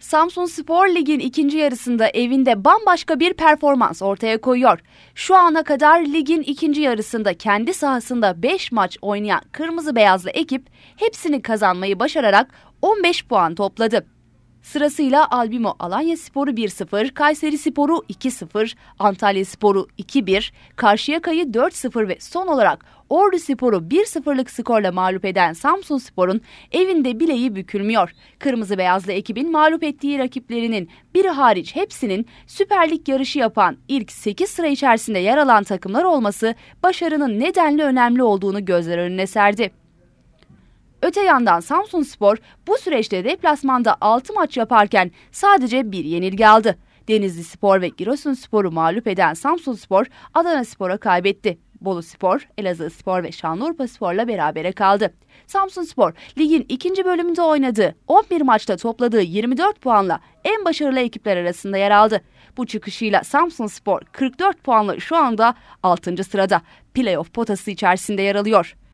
Samsun Spor Lig'in ikinci yarısında evinde bambaşka bir performans ortaya koyuyor. Şu ana kadar ligin ikinci yarısında kendi sahasında 5 maç oynayan kırmızı beyazlı ekip hepsini kazanmayı başararak 15 puan topladı. Sırasıyla Albimo Alanya Sporu 1-0, Kayseri Sporu 2-0, Antalya Sporu 2-1, Karşıyaka'yı 4-0 ve son olarak Ordu Sporu 1-0'lık skorla mağlup eden Samsun Spor'un evinde bileği bükülmüyor. Kırmızı Beyazlı ekibin mağlup ettiği rakiplerinin biri hariç hepsinin Süper Lig yarışı yapan ilk 8 sıra içerisinde yer alan takımlar olması başarının nedenli önemli olduğunu gözler önüne serdi. Öte yandan Samsun Spor bu süreçte deplasmanda 6 maç yaparken sadece bir yenilgi aldı. Denizli Spor ve Giresun Spor'u mağlup eden Samsun Spor, Adana Spor'a kaybetti. Bolu Spor, Elazığ Spor ve Şanlıurfa Spor'la berabere kaldı. Samsun Spor, ligin ikinci bölümünde oynadığı 11 maçta topladığı 24 puanla en başarılı ekipler arasında yer aldı. Bu çıkışıyla Samsun Spor 44 puanla şu anda 6. sırada playoff potası içerisinde yer alıyor.